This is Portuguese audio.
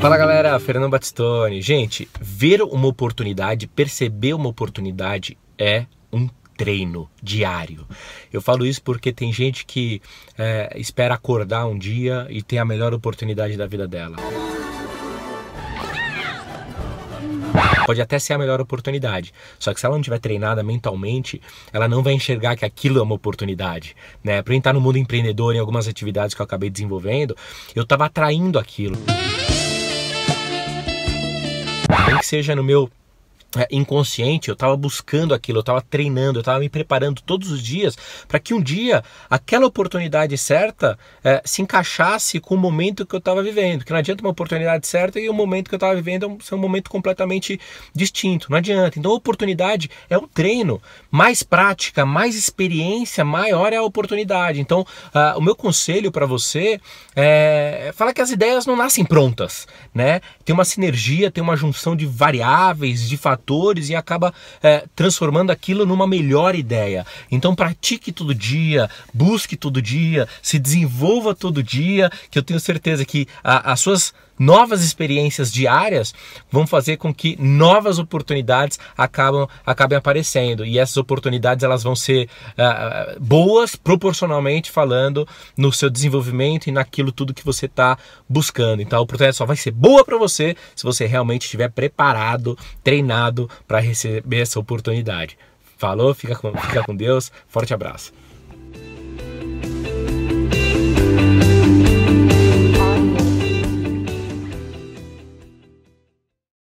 Fala galera, Fernando Batistone. Gente, ver uma oportunidade, perceber uma oportunidade é um treino diário. Eu falo isso porque tem gente que é, espera acordar um dia e tem a melhor oportunidade da vida dela. Pode até ser a melhor oportunidade, só que se ela não tiver treinada mentalmente, ela não vai enxergar que aquilo é uma oportunidade, né? Para entrar no mundo empreendedor em algumas atividades que eu acabei desenvolvendo, eu estava atraindo aquilo nem que seja no meu é, inconsciente, eu estava buscando aquilo, eu estava treinando, eu estava me preparando todos os dias para que um dia aquela oportunidade certa é, se encaixasse com o momento que eu estava vivendo. Que não adianta uma oportunidade certa e o momento que eu estava vivendo é ser um momento completamente distinto. Não adianta. Então, oportunidade é um treino. Mais prática, mais experiência, maior é a oportunidade. Então, uh, o meu conselho para você é falar que as ideias não nascem prontas, né? Tem uma sinergia, tem uma junção de variáveis, de fatores fatores e acaba é, transformando aquilo numa melhor ideia. Então pratique todo dia, busque todo dia, se desenvolva todo dia, que eu tenho certeza que a, as suas novas experiências diárias vão fazer com que novas oportunidades acabam, acabem aparecendo e essas oportunidades elas vão ser uh, boas proporcionalmente falando no seu desenvolvimento e naquilo tudo que você está buscando. Então a oportunidade só vai ser boa para você se você realmente estiver preparado, treinado para receber essa oportunidade. Falou, fica com, fica com Deus, forte abraço.